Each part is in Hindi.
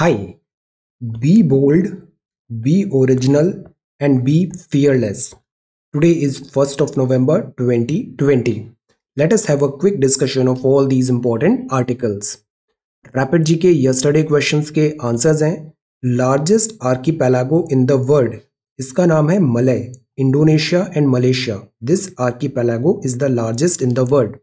Hi, be bold, be original, and be fearless. Today is 1st of November 2020. Let us have a quick discussion of all these important articles. Rapid GK yesterday questions questions के आंसर्स हैं largest archipelago in the world इसका नाम है Malay Indonesia and Malaysia this archipelago is the largest in the world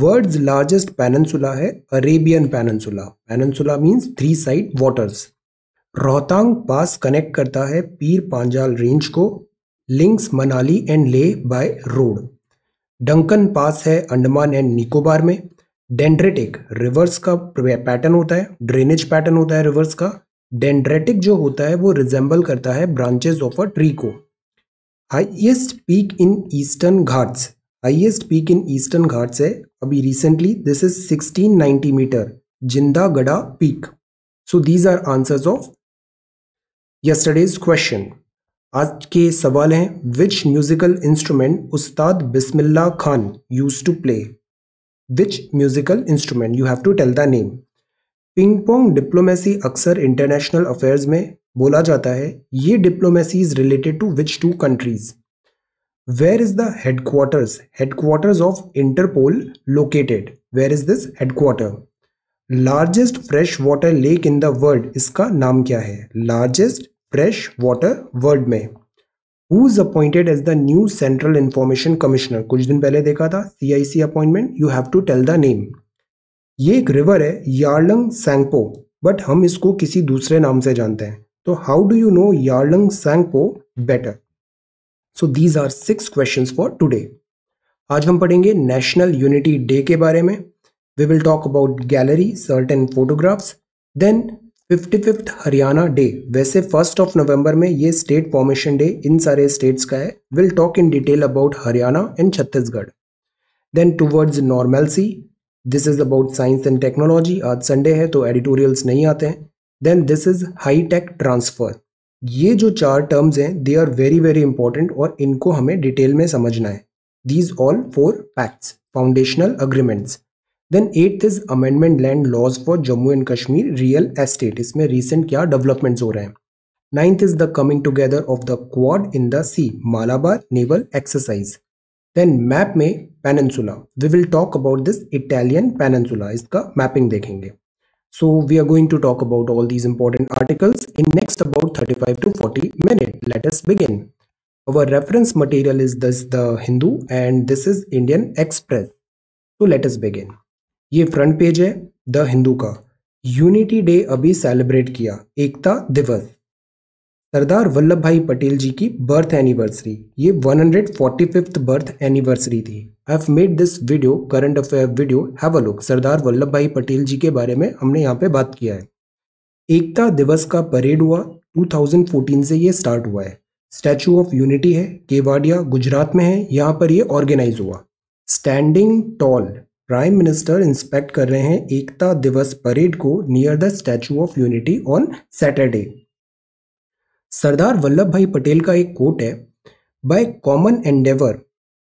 world largest peninsula है Arabian peninsula peninsula means three side waters Rohtang pass connect करता है पीर पांजाल रेंज को links Manali and Leh by road Duncan pass है अंडमान एंड निकोबार में डेंड्रेटिक रिवर्स का पैटर्न होता है ड्रेनेज पैटर्न होता है रिवर्स का डेंड्रेटिक जो होता है वो रिजेंबल करता है ब्रांचेस ऑफ अ ट्री को highest peak in Eastern Ghats highest peak in Eastern Ghats है अभी recently this is 1690 metre Jindhagada peak so these are answers of yesterday's question आज के सवाल हैं which musical instrument Ustad Bismillah Khan use to play which musical instrument you have to tell the name ping pong diplomacy अक्सर इंटरनेशनल अफेयर्स में बोला जाता है ये diplomacy is related to which two countries where is the headquarters headquarters of Interpol located where is this headquarter largest fresh water lake in the world इसका नाम क्या है लार्जेस्ट फ्रेश वाटर वर्ल्ड में who is appointed as the new central information commissioner कुछ दिन पहले देखा था C I C appointment you have to tell the name ये एक रिवर है यार्लंग सैंगपो बट हम इसको किसी दूसरे नाम से जानते हैं how do you know Yarlung सैंग Sangpo better so these are six question for today आज हम पढ़ेंगे नेशनल यूनिटी डे के बारे में we will talk about gallery certain photographs then fifty fifth Haryana day वैसे फर्स्ट ऑफ नवंबर में ये स्टेट फॉर्मेशन डे इन सारे स्टेट्स का है will talk in detail about Haryana and Chhattisgarh then towards normalcy this is about science and technology आज संडे है तो एडिटोरियल्स नहीं आते हैं then this is high tech transfer ये जो चार टर्म्स हैं they are very very important और इनको हमें डिटेल में समझना है these all four pacts foundational agreements then eighth is amendment land laws for Jammu and Kashmir real estate इसमें रिसेंट क्या डेवलपमेंट्स हो रहे हैं ninth is the coming together of the quad in the sea Malabar naval exercise then map में peninsula we will talk about this Italian peninsula इसका मैपिंग देखेंगे So we are going to talk about all these important articles in next about 35 to 40 minutes. Let us begin. Our reference material is this the Hindu and this is Indian Express. So let us begin. ये फ्रंट पेज है द हिंदू का यूनिटी डे अभी सेलिब्रेट किया एकता दिवस सरदार वल्लभ भाई पटेल जी की बर्थ एनिवर्सरी ये 145th बर्थ एनिवर्सरी थी I have made this video current affair video have a look Sardar Vallabhbhai Patel जी के बारे में हमने यहाँ पे बात किया है एकता दिवस का परेड हुआ 2014 से ये स्टार्ट हुआ है स्टैचू ऑफ यूनिटी है केवाडिया गुजरात में है यहाँ पर ये ऑर्गेनाइज हुआ standing tall prime minister inspect कर रहे हैं एकता दिवस परेड को near the statue of unity on Saturday Sardar Vallabhbhai Patel का एक कोट है by common endeavour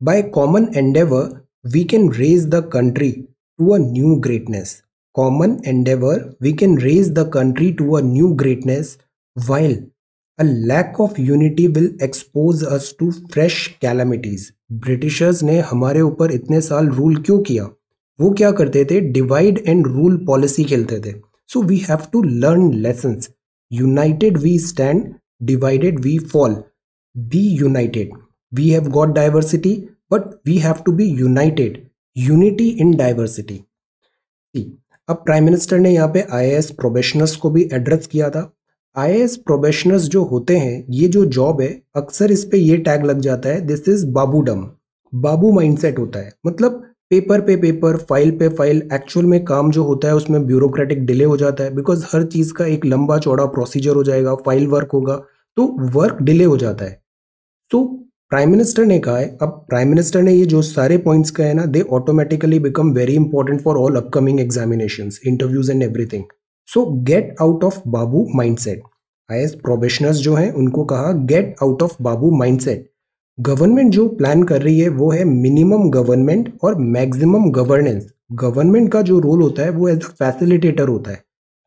by common endeavour we can raise the country to a new greatness common endeavour we can raise the country to a new greatness while a lack of unity will expose us to fresh calamities Britishers ने हमारे ऊपर इतने साल रूल क्यों किया वो क्या करते थे डिवाइड एंड रूल पॉलिसी खेलते थे so we have to learn lesson united we stand divided we fall be united we have got diversity but we have to be united unity in diversity see अब प्राइम मिनिस्टर ने यहाँ पे आई प्रोबेशनर्स को भी एड्रेस किया था आई प्रोबेशनर्स जो होते हैं ये जो जॉब है अक्सर इस पर यह टैग लग जाता है this is babudom babu mindset होता है मतलब पेपर पे पेपर फाइल पे फाइल एक्चुअल में काम जो होता है उसमें ब्यूरोक्रेटिक डिले हो जाता है बिकॉज हर चीज़ का एक लंबा चौड़ा प्रोसीजर हो जाएगा फाइल वर्क होगा तो वर्क डिले हो जाता है तो प्राइम मिनिस्टर ने कहा है अब प्राइम मिनिस्टर ने ये जो सारे पॉइंट्स कहे ना they automatically become very important for all upcoming examination interviews and everything so get out of babu mind I S जो हैं उनको कहा get out of babu mind government जो प्लान कर रही है वो है मिनिमम गवर्नमेंट और मैक्सिमम गवर्नेंस गवर्नमेंट का जो रोल होता है वो एज अ फैसिलिटेटर होता है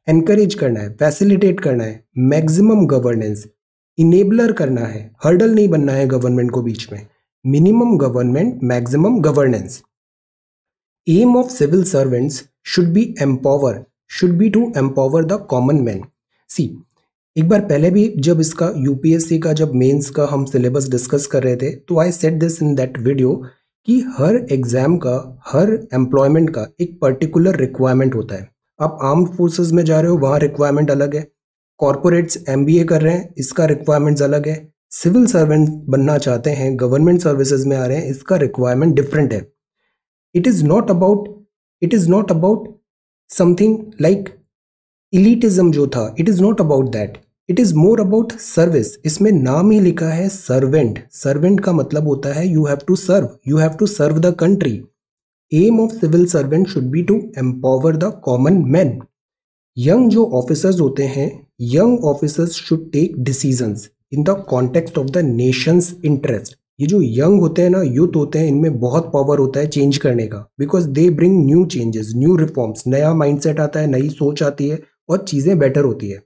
एनकरेज करना है फैसिलिटेट करना है मैक्सिमम गवर्नेंस इनेबलर करना है हर्डल नहीं बनना है गवर्नमेंट को बीच में minimum government maximum governance aim of civil servants should be empower should be to empower the common man see एक बार पहले भी जब इसका यूपीएससी का जब मेंस का हम सिलेबस डिस्कस कर रहे थे तो I set this in that video कि हर एग्ज़ाम का हर एम्प्लॉयमेंट का एक पर्टिकुलर रिक्वायरमेंट होता है आप आर्म फोर्सेज में जा रहे हो वहाँ रिक्वायरमेंट अलग है कॉरपोरेट्स एम कर रहे हैं इसका रिक्वायरमेंट्स अलग है सिविल सर्वेंट बनना चाहते हैं गवर्नमेंट सर्विसेज में आ रहे हैं इसका रिक्वायरमेंट डिफरेंट है it is not about it is not about something like elitism जो था it is not about that it is more about service इसमें नाम ही लिखा है सर्वेंट सर्वेंट का मतलब होता है you have to serve you have to serve the country aim of civil servant should be to empower the common man young जो ऑफिसर्स होते हैं young officers should take decisions in the context of the nation's interest ये जो यंग होते हैं ना यूथ होते हैं इनमें बहुत पावर होता है चेंज करने का because they bring new changes new reforms नया माइंडसेट आता है नई सोच आती है और चीज़ें बेटर होती है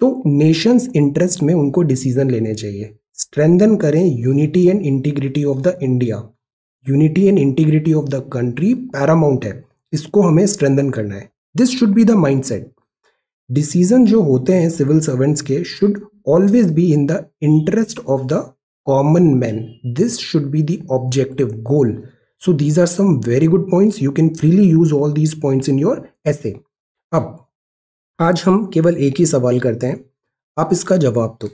तो नेशंस इंटरेस्ट में उनको डिसीजन लेने चाहिए स्ट्रेंथन करें unity and integrity of the India unity and integrity of the country paramount है इसको हमें स्ट्रेंथन करना है this should be the mindset decision जो होते हैं सिविल सर्वेंट्स के should always be in the interest of the common man this should be the objective goal so these are some very good points you can freely use all these points in your essay अब आज हम केवल एक ही सवाल करते हैं आप इसका जवाब दो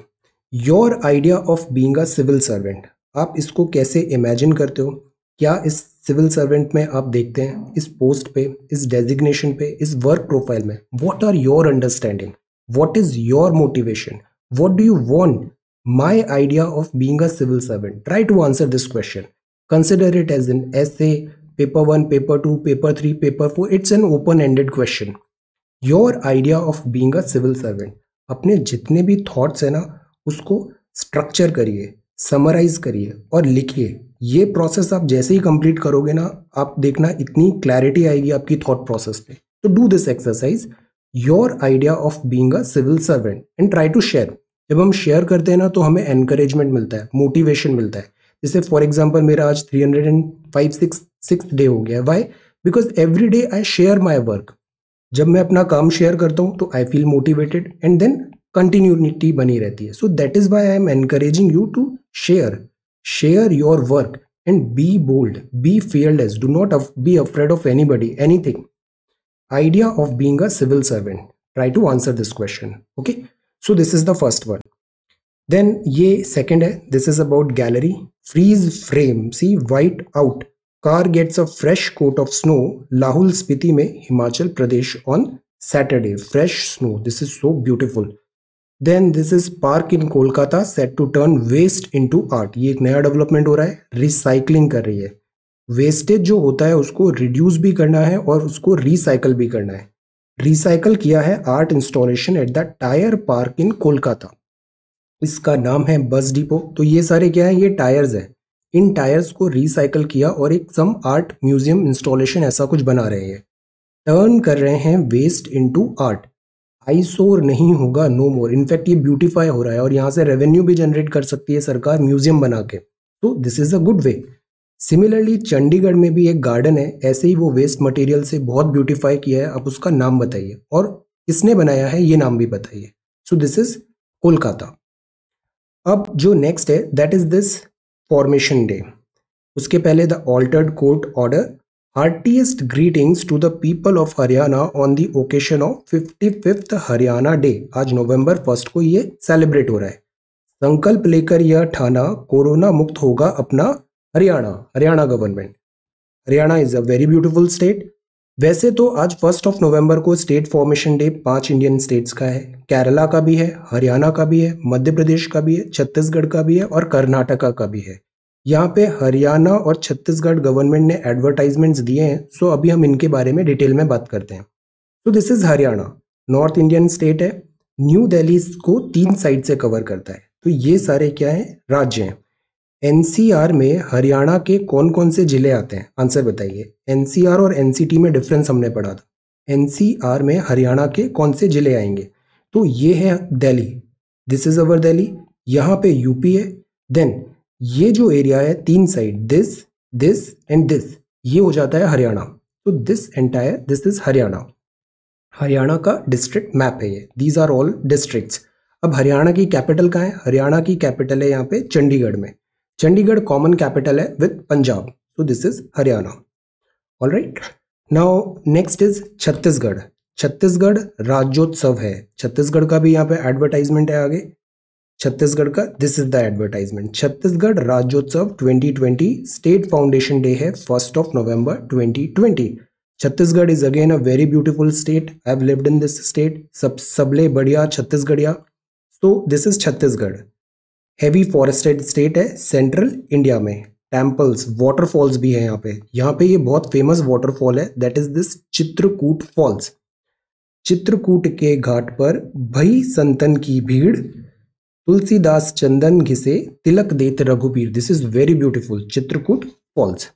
your idea of being a civil servant आप इसको कैसे इमेजिन करते हो क्या इस सिविल सर्वेंट में आप देखते हैं इस पोस्ट पे इस डेजिग्नेशन पे इस वर्क प्रोफाइल में what are your understanding what is your motivation what do you want my idea of being a servant servant to answer this question consider it as as an a paper one paper two paper three paper four it's an open ended question your idea of being a civil servant अपने जितने भी थॉट्स हैं ना उसको स्ट्रक्चर करिए समराइज करिए और लिखिए ये प्रोसेस आप जैसे ही कंप्लीट करोगे ना आप देखना इतनी क्लैरिटी आएगी आपकी थॉट प्रोसेस पे तो do this exercise your idea of being a civil servant and try to share जब हम शेयर करते हैं ना तो हमें एनकरेजमेंट मिलता है मोटिवेशन मिलता है जैसे फॉर एग्जाम्पल मेरा आज three hundred and five six six day हो गया है why because every day I share my work जब मैं अपना काम शेयर करता हूँ तो I feel motivated and then continuity बनी रहती है so that is why I am encouraging you to share share your work and be bold be fearless do not be afraid of anybody anything idea of being a civil servant try to answer this question okay so this is the first one then ये सेकेंड है this is about gallery freeze frame see white out car gets a fresh coat of snow Lahaul Spiti में Himachal Pradesh on Saturday fresh snow this is so beautiful then this is park in Kolkata set to turn waste into art ये एक नया डेवलपमेंट हो रहा है रिसाइकलिंग कर रही है वेस्टेज जो होता है उसको रिड्यूस भी करना है और उसको रिसाइकल भी करना है रिसाइकल किया है art installation at the tyre park in Kolkata इसका नाम है बस डिपो तो ये सारे क्या है ये टायर्स हैं इन टायर्स को रिसाइकल किया और एक सम आर्ट म्यूजियम इंस्टॉलेशन ऐसा कुछ बना रहे हैं टर्न कर रहे हैं वेस्ट इनटू आर्ट आई नहीं होगा नो मोर इनफैक्ट ये ब्यूटीफाई हो रहा है और यहाँ से रेवेन्यू भी जनरेट कर सकती है सरकार म्यूजियम बना के तो this is a good way similarly Chandigarh में भी एक गार्डन है ऐसे ही वो वेस्ट मटेरियल से बहुत ब्यूटिफाई किया है आप उसका नाम बताइए और किसने बनाया है ये नाम भी बताइए सो दिस इज़ कोलकाता अब जो नेक्स्ट है that is this formation day उसके पहले the altered court order heartiest greetings to the people of Haryana on the occasion of 55th Haryana day आज नवंबर फर्स्ट को ये सेलिब्रेट हो रहा है संकल्प लेकर यह ठाना कोरोना मुक्त होगा अपना Haryana Haryana government Haryana is a very beautiful state वैसे तो आज फर्स्ट ऑफ नवंबर को स्टेट फॉर्मेशन डे पांच इंडियन स्टेट्स का है केरला का भी है हरियाणा का भी है मध्य प्रदेश का भी है छत्तीसगढ़ का भी है और कर्नाटका का भी है यहाँ पे हरियाणा और छत्तीसगढ़ गवर्नमेंट ने एडवर्टाइजमेंट्स दिए हैं सो अभी हम इनके बारे में डिटेल में बात करते हैं तो this is Haryana north Indian state है न्यू दिल्ली को तीन साइड से कवर करता है तो ये सारे क्या हैं राज्य हैं एनसीआर में हरियाणा के कौन कौन से जिले आते हैं आंसर बताइए एनसीआर और एनसीटी में डिफरेंस हमने पढ़ा था एनसीआर में हरियाणा के कौन से जिले आएंगे तो ये है Delhi this is our Delhi यहाँ पे यूपी है देन ये जो एरिया है तीन side this this and this ये हो जाता है हरियाणा तो this entire this is Haryana Haryana का डिस्ट्रिक्ट मैप है ये दीज आर ऑल डिस्ट्रिक्ट अब हरियाणा की कैपिटल कहाँ है हरियाणा की कैपिटल है यहाँ पे चंडीगढ़ में चंडीगढ़ कॉमन कैपिटल है with Punjab so this is Haryana all right now next is Chhattisgarh Chhattisgarh Rajyotsav है छत्तीसगढ़ का भी यहाँ पे एडवर्टाइजमेंट है आगे छत्तीसगढ़ का this is the advertisement Chhattisgarh Rajyotsav 2020 state foundation day है first of November 2020 Chhattisgarh is again a very beautiful state I have lived in this state सब सबले बढ़िया छत्तीसगढ़िया so this is Chhattisgarh heavy forested state है सेंट्रल इंडिया में टेम्पल्स वाटरफॉल्स भी है यहाँ पे यहाँ पे ये बहुत फेमस वाटरफॉल है that is this Chitrakoot falls Chitrakoot के घाट पर भई संतन की भीड़ तुलसीदास चंदन घिसे तिलक देत Raghubir this is very beautiful Chitrakoot falls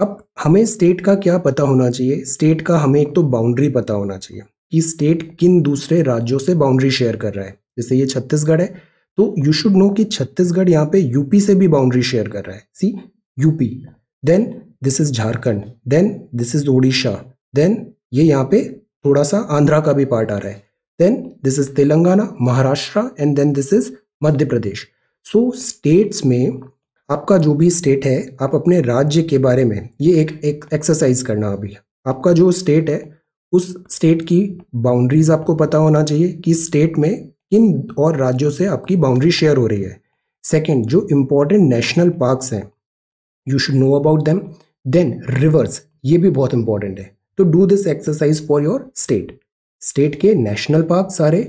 अब हमें स्टेट का क्या पता होना चाहिए स्टेट का हमें एक तो बाउंड्री पता होना चाहिए कि स्टेट किन दूसरे राज्यों से बाउंड्री शेयर कर रहा है जैसे ये छत्तीसगढ़ है तो यू शुड नो कि छत्तीसगढ़ यहाँ पे यूपी से भी बाउंड्री शेयर कर रहा है see UP then this is Jharkhand then this is Odisha then ये यहाँ पे थोड़ा सा आंध्रा का भी पार्ट आ रहा है then this is Telangana Maharashtra and then this is Madhya Pradesh so states में आपका जो भी स्टेट है आप अपने राज्य के बारे में ये एक एक्सरसाइज करना अभी आपका जो स्टेट है उस स्टेट की बाउंड्रीज आपको पता होना चाहिए कि स्टेट में किन और राज्यों से आपकी बाउंड्री शेयर हो रही है सेकेंड जो इम्पोर्टेंट नेशनल पार्क्स हैं you should know about them then rivers ये भी बहुत इंपॉर्टेंट है तो do this exercise for your state state के नेशनल पार्क सारे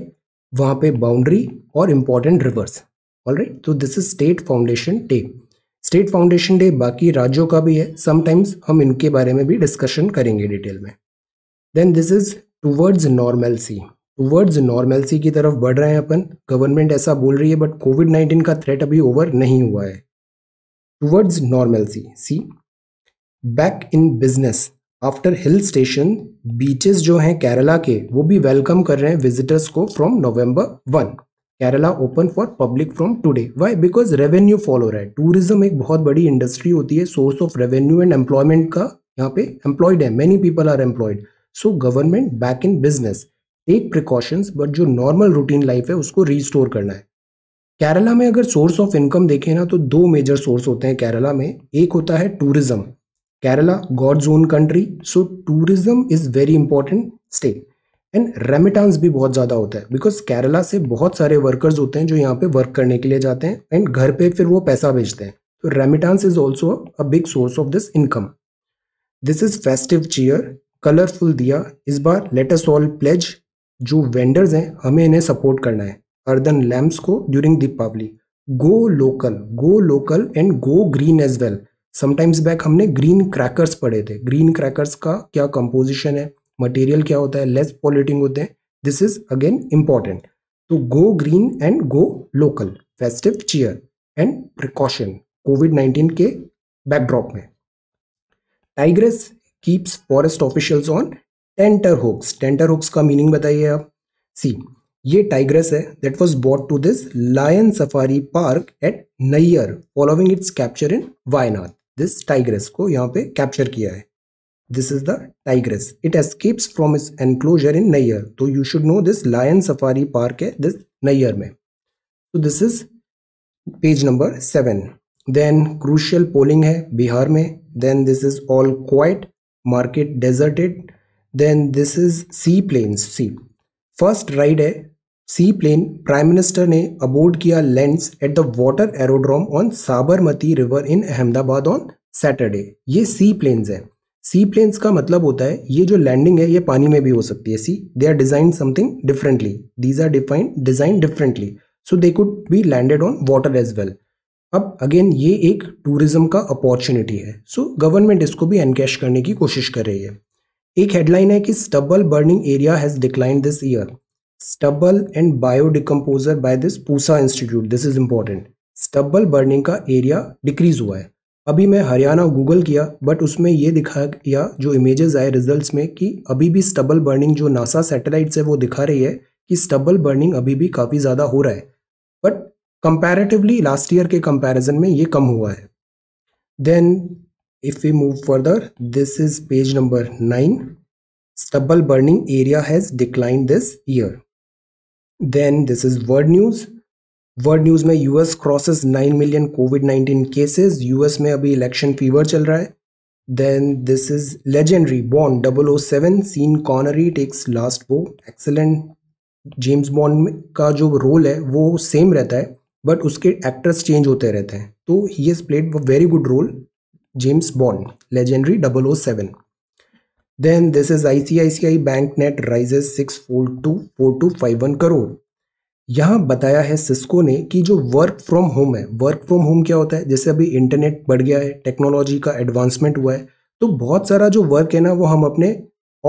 वहाँ पे बाउंड्री और इम्पॉर्टेंट रिवर्स ऑल राइट तो this is state foundation day state foundation day बाकी राज्यों का भी है समटाइम्स हम इनके बारे में भी डिस्कशन करेंगे डिटेल में then this is towards normalcy towards normalcy की तरफ बढ़ रहे हैं अपन गवर्नमेंट ऐसा बोल रही है बट कोविड नाइन्टीन का थ्रेट अभी ओवर नहीं हुआ है towards normalcy see back in business after hill station beaches जो हैं केरला के वो भी वेलकम कर रहे हैं विजिटर्स को from November one Kerala open for public from today why because revenue follow रहा है टूरिज्म एक बहुत बड़ी इंडस्ट्री होती है source of revenue and employment का यहाँ पे एम्प्लॉयड है many people are employed so government back in business take precautions but जो नॉर्मल रूटीन लाइफ है उसको रीस्टोर करना है केरला में अगर सोर्स ऑफ इनकम देखें ना तो दो मेजर सोर्स होते हैं केरला में एक होता है tourism Kerala God's own country so tourism is very important state and remittance भी बहुत ज़्यादा होता है बिकॉज केरला से बहुत सारे वर्कर्स होते हैं जो यहाँ पे वर्क करने के लिए जाते हैं एंड घर पे फिर वो पैसा भेजते हैं तो remittance is also a big source of this income this is festive cheer colourful diya इस बार लेट ऑल प्लेज जो वेंडर्स हैं हमें इन्हें सपोर्ट करना है अर्दन लैम्प्स को during Deepavali go local go local and go green as well sometimes back हमने ग्रीन क्रैकर्स पढ़े थे ग्रीन क्रैकर्स का क्या कंपोजिशन है मटेरियल क्या होता है लेस पॉल्यूटिंग होते हैं दिस इज अगेन इंपॉर्टेंट तो go green and go local festive cheer and precaution COVID nineteen के बैकड्रॉप में tigress keeps forest officials on tenterhooks tenterhooks का मीनिंग बताइए आप सी ये टाइग्रेस है that was brought to this lion safari park at Neyyar following its capture in Wayanad this tigress को यहाँ पे कैप्चर किया है this is the tigress it escapes from its enclosure in Neyyar तो you should know this lion safari park है दिस नैयर में तो this is page number seven then crucial polling है बिहार में then this is all quiet market deserted then this is seaplane sea first ride है सी प्लेन प्राइम मिनिस्टर ने अबोर्ड किया lands at the water aerodrome on Sabarmati river in Ahmedabad on Saturday ये सी प्लेन्स हैं सी प्लेन्स का मतलब होता है ये जो लैंडिंग है ये पानी में भी हो सकती है see they are design something differently these are defined design differently so they could be landed on water as well अब अगेन ये एक टूरिज्म का अपॉर्चुनिटी है सो so, गवर्नमेंट इसको भी एनकैश करने की कोशिश कर रही है एक हेडलाइन है कि stubble burning area has decline this year stubble and bio decomposer by this Pusa institute this is important stubble burning का एरिया डिक्रीज हुआ है अभी मैं हरियाणा गूगल किया बट उसमें ये दिखा गया जो इमेजेस आए रिजल्ट्स में कि अभी भी स्टबल बर्निंग जो नासा सैटेलाइट्स है वो दिखा रही है कि स्टबल बर्निंग अभी भी काफ़ी ज़्यादा हो रहा है बट कंपैरेटिवली लास्ट ईयर के कंपैरिजन में ये कम हुआ है देन If we move further, this is page number 9. Stubble burning area has declined this year. Then this is world news. World news में US crosses nine million COVID nineteen cases US में अभी इलेक्शन फीवर चल रहा है then this is legendary Bond double O seven Sean Connery takes last वो एक्सेलेंट जेम्स बॉन्ड का जो रोल है वो सेम रहता है बट उसके एक्टर्स चेंज होते रहते हैं तो he is played very good role James Bond, legendary 007. Then this is ICICI bank net rises six four two four two five one crore यहाँ बताया है सिस्को ने कि जो वर्क फ्रॉम होम है वर्क फ्रॉम होम क्या होता है जैसे अभी इंटरनेट बढ़ गया है टेक्नोलॉजी का एडवांसमेंट हुआ है तो बहुत सारा जो वर्क है ना वो हम अपने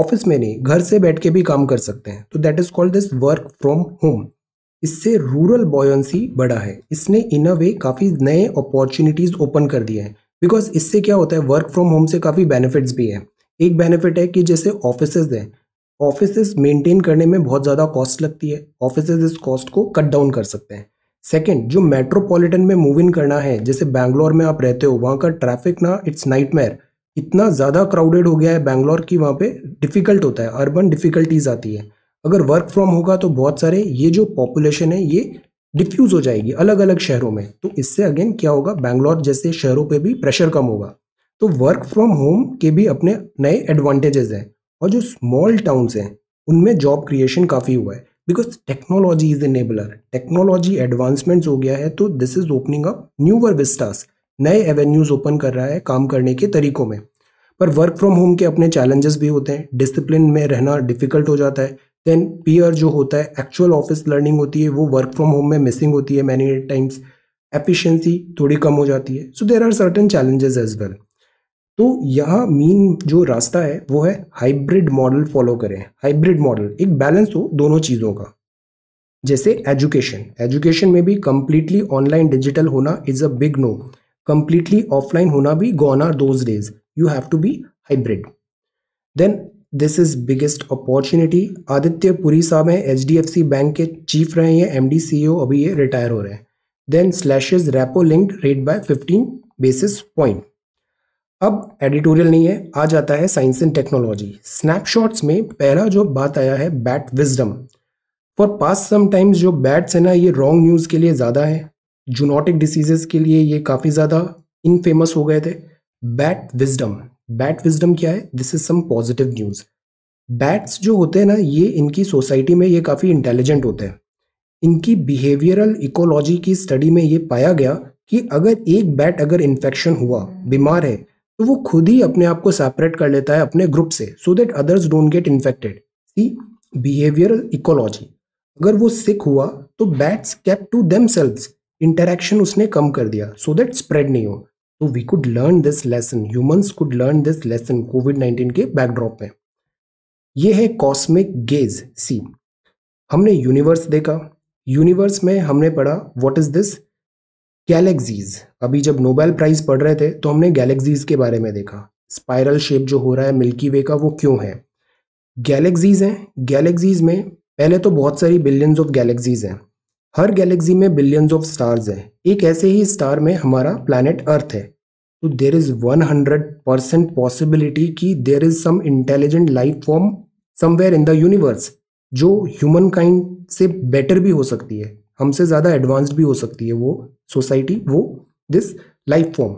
ऑफिस में नहीं घर से बैठ के भी काम कर सकते हैं तो that is called this work from home इससे रूरल बॉयसी बढ़ा है इसने इन अ वे काफ़ी नए अपॉर्चुनिटीज़ ओपन कर दिए हैं बिकॉज इससे क्या होता है वर्क फ्रॉम होम से काफ़ी बेनिफिट्स भी हैं एक बेनिफिट है कि जैसे ऑफिस हैं ऑफिस मेंटेन करने में बहुत ज़्यादा कॉस्ट लगती है ऑफिस इस कॉस्ट को कट डाउन कर सकते हैं सेकेंड जो मेट्रोपॉलिटन में मूव इन करना है जैसे बैंगलोर में आप रहते हो वहाँ का ट्रैफिक ना इट्स नाइटमेयर इतना ज़्यादा क्राउडेड हो गया है बैंगलोर की वहाँ पे डिफ़िकल्ट होता है अर्बन डिफ़िकल्टीज आती है अगर वर्क फ्रॉम होगा तो बहुत सारे ये जो पॉपुलेशन है ये डिफ्यूज़ हो जाएगी अलग अलग शहरों में तो इससे अगेन क्या होगा बैंगलोर जैसे शहरों पे भी प्रेशर कम होगा तो वर्क फ्रॉम होम के भी अपने नए एडवांटेजेस हैं और जो स्मॉल टाउन्स हैं उनमें जॉब क्रिएशन काफ़ी हुआ है because technology is enabler technology advancements हो गया है तो this is opening up newer vistas नए एवेन्यूज ओपन कर रहा है काम करने के तरीकों में पर वर्क फ्रॉम होम के अपने चैलेंजेस भी होते हैं डिसिप्लिन में रहना डिफिकल्ट हो जाता है देन पीयर जो होता है एक्चुअल ऑफिस लर्निंग होती है वो वर्क फ्रॉम होम में मिसिंग होती है मैनी टाइम्स एफिशिएंसी थोड़ी कम हो जाती है so there are certain challenges as well तो यहाँ मेन जो रास्ता है वो है हाइब्रिड मॉडल फॉलो करें हाइब्रिड मॉडल एक बैलेंस हो दोनों चीज़ों का जैसे एजुकेशन एजुकेशन में भी कम्प्लीटली ऑनलाइन डिजिटल होना is a big no completely offline होना भी gone are those days you have to be hybrid then this is biggest opportunity Aditya Puri साहब हैं एच डी एफ सी बैंक के चीफ रहे हैं एम डी सी ओ अभी ये रिटायर हो रहे हैं then slash repo linked rate by fifteen basis point अब एडिटोरियल नहीं है आ जाता है साइंस एंड टेक्नोलॉजी स्नैपशॉट्स में पहला जो बात आया है bat wisdom for pass sometimes जो बैट्स है ना ये रॉन्ग न्यूज़ के लिए ज़्यादा है जूनॉटिक डिसीजेस के लिए ये काफ़ी ज़्यादा इनफेमस हो गए थे बैट विजडम बैट विजडम क्या है this is some positive news bats जो होते हैं ना ये इनकी सोसाइटी में ये काफ़ी इंटेलिजेंट होते हैं इनकी बिहेवियरल इकोलॉजी की स्टडी में ये पाया गया कि अगर एक बैट अगर इन्फेक्शन हुआ बीमार है तो वो खुद ही अपने आप को सेपरेट कर लेता है अपने ग्रुप से so that others don't get infected see behavioural ecology अगर वो सिक हुआ तो bats keep to themselves interaction उसने कम कर दिया सो दैट स्प्रेड नहीं हो तो we could learn this lesson humans could learn this lesson COVID nineteen के बैकड्रॉप में ये है कॉस्मिक गेज सी हमने यूनिवर्स देखा यूनिवर्स में हमने पढ़ा व्हाट इज दिस गैलेक्सीज अभी जब नोबेल प्राइज पढ़ रहे थे तो हमने गैलेक्सीज के बारे में देखा स्पायरल शेप जो हो रहा है मिल्की वे का वो क्यों है गैलेक्सीज हैं गैलेक्सीज में पहले तो बहुत सारी बिलियंस ऑफ गैलेक्सीज हैं हर गैलेक्सी में बिलियंस ऑफ स्टार्स हैं एक ऐसे ही स्टार में हमारा प्लानट अर्थ है तो there is one hundred percent possibility कि there is some intelligent life form somewhere in the universe जो ह्यूमन काइंड से बेटर भी हो सकती है हमसे ज़्यादा एडवांस्ड भी हो सकती है वो सोसाइटी वो दिस लाइफ फॉर्म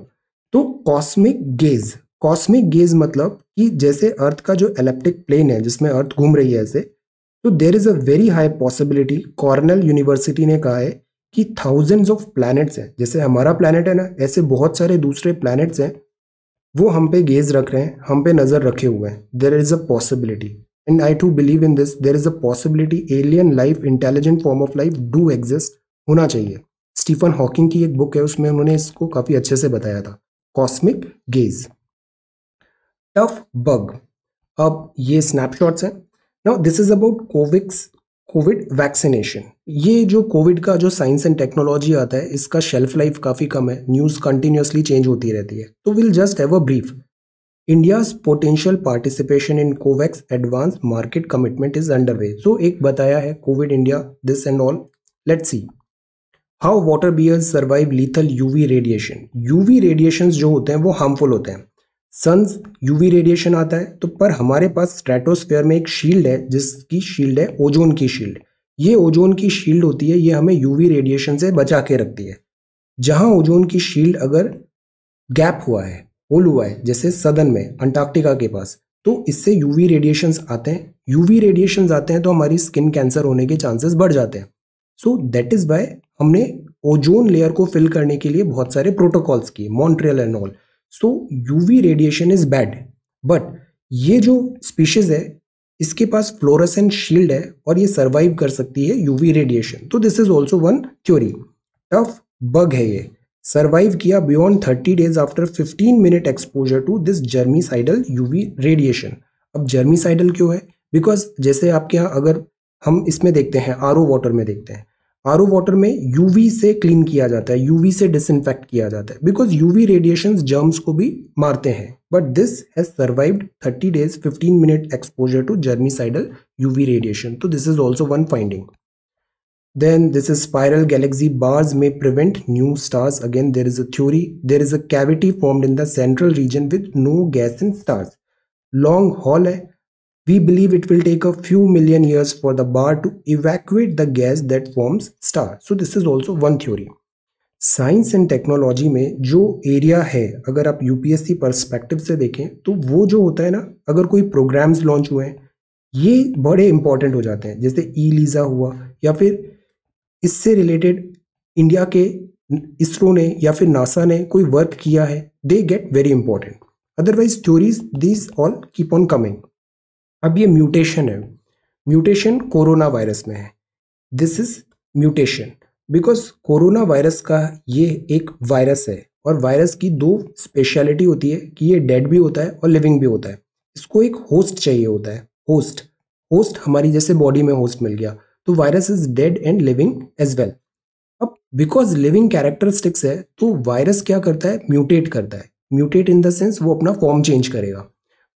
तो कॉस्मिक गेज कॉस्मिक गेज मतलब कि जैसे अर्थ का जो एलेप्टिक प्लेन है जिसमें अर्थ घूम रही है ऐसे तो there is a very high possibility Cornell University ने कहा है कि थाउजेंड्स ऑफ प्लैनेट्स हैं जैसे हमारा प्लैनेट है ना ऐसे बहुत सारे दूसरे प्लैनेट्स हैं वो हम पे गेज रख रहे हैं हम पे नज़र रखे हुए हैं there is a possibility and I too believe in this there is a possibility alien life intelligent form of life do exist होना चाहिए स्टीफन हॉकिंग की एक बुक है उसमें उन्होंने इसको काफ़ी अच्छे से बताया था कॉस्मिक गेज टफ बग अब ये स्नैपशॉट्स हैं now this is about COVAX COVID vaccination ये जो कोविड का जो साइंस एंड टेक्नोलॉजी आता है इसका शेल्फ लाइफ काफ़ी कम है न्यूज़ कंटिन्यूसली चेंज होती रहती है तो will just have a brief India's potential participation in COVAX advance market commitment is under way so एक बताया है COVID India this and all let see how water bears survive lethal UV radiation UV radiation जो होते हैं वो हार्मफुल होते हैं सन्स यूवी रेडिएशन आता है तो पर हमारे पास स्ट्रेटोस्फेयर में एक शील्ड है जिसकी शील्ड है ओजोन की शील्ड ये ओजोन की शील्ड होती है ये हमें यूवी रेडिएशन से बचा के रखती है जहाँ ओजोन की शील्ड अगर गैप हुआ है होल हुआ है जैसे सदन में अंटार्कटिका के पास तो इससे यूवी रेडिएशंस आते हैं यूवी रेडिएशंस आते हैं तो हमारी स्किन कैंसर होने के चांसेस बढ़ जाते हैं सो दैट इज़ वाई हमने ओजोन लेयर को फिल करने के लिए बहुत सारे प्रोटोकॉल्स किए Montreal and all so UV radiation is bad but ये जो स्पीशीज है इसके पास फ्लोरसेंट शील्ड है और ये सर्वाइव कर सकती है यूवी रेडिएशन तो this is also one theory tough bug है ये सर्वाइव किया beyond thirty days after fifteen minute exposure to this germicidal UV radiation अब जर्मीसाइडल क्यों है बिकॉज जैसे आपके यहाँ अगर हम इसमें देखते हैं आर वाटर में देखते हैं आर वाटर में यूवी से क्लीन किया जाता है यूवी से डिसइनफेक्ट किया जाता है बिकॉज यूवी रेडिएशन जर्म्स को भी मारते हैं but this has survived 30 days 15 minute exposure to germicidal UV radiation तो this is also one finding then this is spiral galaxy bars में prevent new stars again there is a theory there is a cavity formed in the central region with no gas in stars long haul है We believe it will take a few million years for the bar to evacuate the gas that forms star. So this is also one theory. Science and technology में जो एरिया है अगर आप यूपीएससी परस्पेक्टिव से देखें तो वो जो होता है ना अगर कोई प्रोग्राम्स लॉन्च हुए हैं ये बड़े इंपॉर्टेंट हो जाते हैं जैसे ई लीज़ा हुआ या फिर इससे रिलेटेड इंडिया के इसरो ने या फिर नासा ने कोई वर्क किया है they get very important otherwise theories this all keep on coming अब ये म्यूटेशन है म्यूटेशन कोरोना वायरस में है this is mutation because corona virus का ये एक वायरस है और वायरस की दो स्पेशलिटी होती है कि ये डेड भी होता है और लिविंग भी होता है इसको एक होस्ट चाहिए होता है होस्ट होस्ट हमारी जैसे बॉडी में होस्ट मिल गया तो virus is dead and living as well अब बिकॉज लिविंग कैरेक्टरिस्टिक्स है तो वायरस क्या करता है म्यूटेट करता है म्यूटेट इन द सेंस वो अपना फॉर्म चेंज करेगा